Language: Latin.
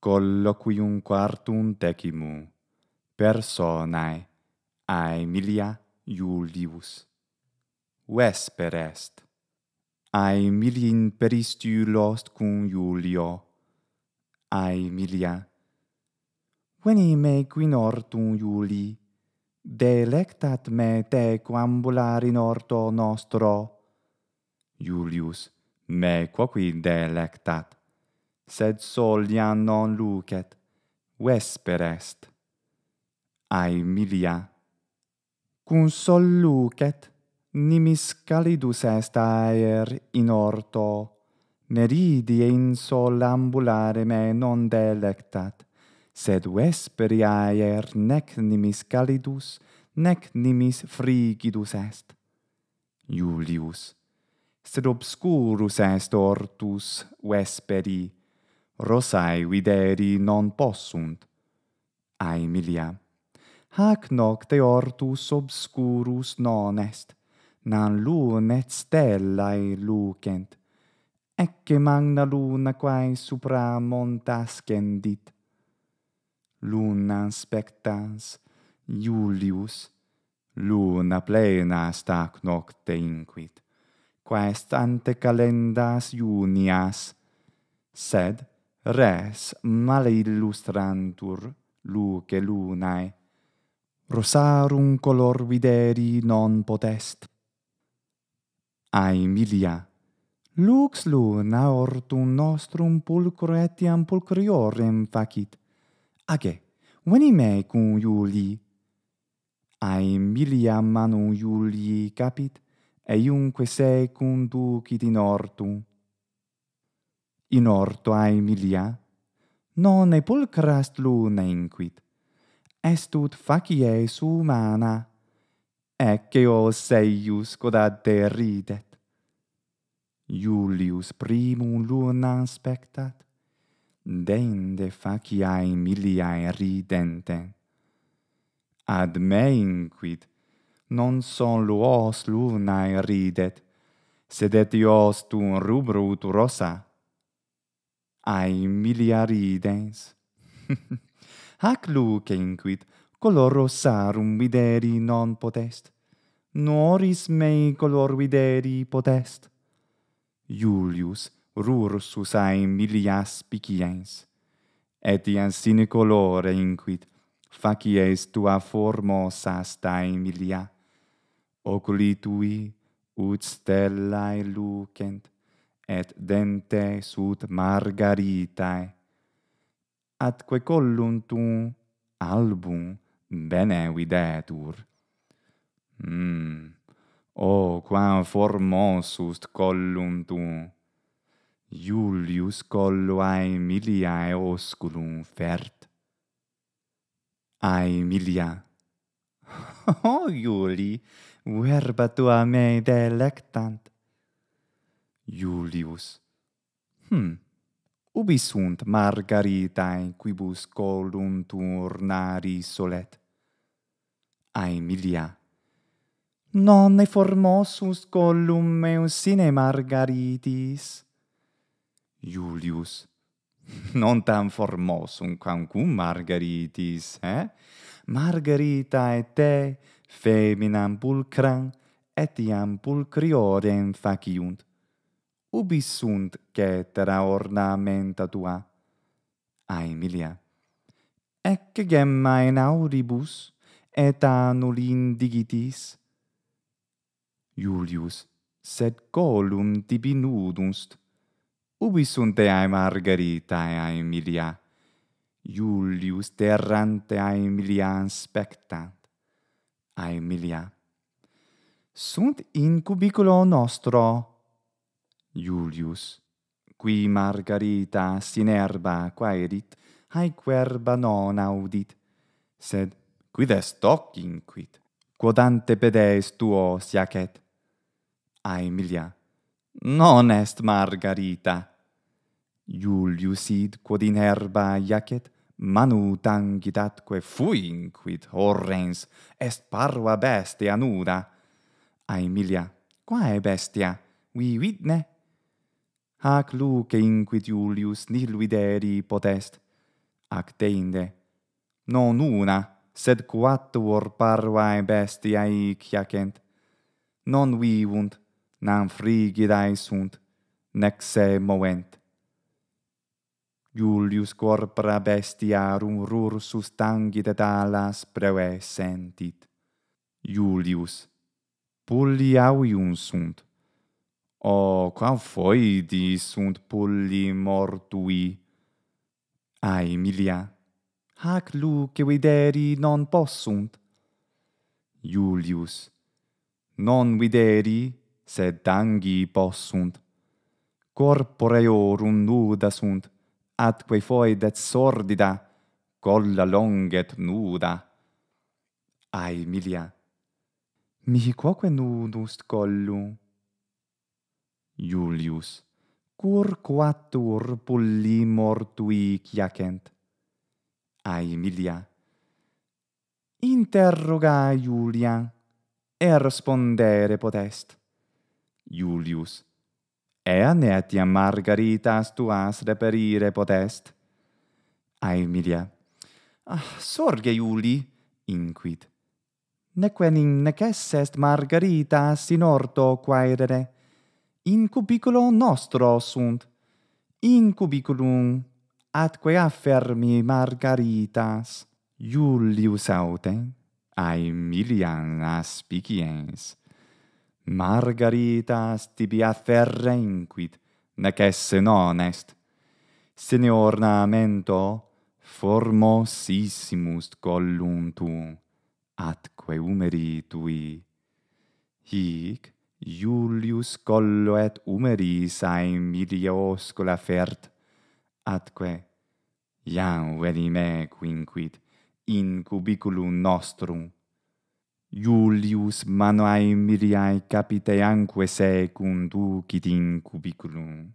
colloquium quartum decimu personae a Emilia Julius vesper est a Emilia in cum Julio a Emilia veni me qui nortum Juli delectat me te quambular in orto nostro Julius me quoqui delectat sed sol iam non lucet, vesper est. Aemilia. milia, cum sol lucet, nimis calidus est aer in orto, meridie in sol ambulare me non delectat, sed vesperi aer nec nimis calidus, nec nimis frigidus est. Julius, sed obscurus est ortus vesperi, rosae videri non possunt. Aemilia, hac nocte ortus obscurus non est, nan lune et stellae lucent, ecce magna luna quae supra montas cendit. Luna spectans, Iulius, luna plena stac nocte inquit, quaest ante calendas Iunias, sed, res male illustrantur luce lunae rosarum color videri non potest aemilia lux luna ortum nostrum pulcro etiam pulcriorem facit age veni me cum iuli aemilia manum iuli capit et iunque se quid in ortum in orto Aemilia, non e pulcrast luna inquit, est ut facies humana, ecce os eius cod ad te ridet. Julius primum luna spectat, dende facia Aemiliae ridente. Ad me inquit, non son luos lunae ridet, sed etios tu rubrut rosa, ai miliarides. Hac luce inquit, color rosarum videri non potest, noris mei color videri potest. Iulius rursus ai milias piciens, et ian sine colore inquit, facies tua formosa sta emilia. Oculi tui ut stellae lucent, et dente sunt margaritae atque collunt un album bene videtur mm. o oh, quam formosus collunt un Julius collo a Emilia osculum fert. Aemilia! Emilia. Oh, Juli, verba tua mei delectant. Julius. Hm. Ubi sunt margaritae quibus coluntur nari solet? Aemilia. Non ne formosus colum meus sine margaritis? Julius. Non tam formosum quancum margaritis, eh? Margarita et te, feminam pulcran, etiam pulcriorem faciunt ubi sunt cetera ornamenta tua? A Emilia, ec gemma in auribus, et anul indigitis? Iulius, sed colum tibi nudunst, ubi sunt eae margaritae a Emilia, Iulius terrante a Emilia Aemilia. A Emilia, sunt in cubiculo nostro, Julius, qui Margarita sine erba quaerit, haec verba non audit, sed quid est hoc inquit, quod ante pedes tuo siacet? A Emilia, non est Margarita. Julius id quod in erba iacet, manu tangit atque inquit, horrens, est parva bestia nuda. A Emilia, quae bestia? Vi vidne? HAC luce inquit Iulius nil videri potest, ac INDE, non una, sed quattuor parvae bestiae ciacent, non vivunt, nam frigidae sunt, nec se movent. Iulius corpora bestiarum rursus tangit et alas preve sentit. Iulius, pulli auium sunt, o quam foi di sunt pulli mortui a emilia hac lu che videri non possunt iulius non videri sed dangi possunt Corporeorum nuda sunt atque foi dat sordida colla longet nuda a emilia mihi quoque nudust collu Julius cur quattuor pulli mortui quiacent a Emilia interroga Julia e er respondere potest Julius e annet margaritas Margarita reperire potest a Emilia ah, sorge Iuli inquit Neque in nec est Margarita sin orto quaerere in cubiculo nostro sunt in cubiculum atque affermi margaritas Iulius autem aemilian aspiciens margaritas tibi afferre inquit nec esse non est sine ornamento formosissimus colluntum atque umeri tui hic Julius collo et umeri saem miriosculo fert atque iam veni me quinquid in cubiculum nostrum Julius mano ai miriae capite anque se conducit in cubiculum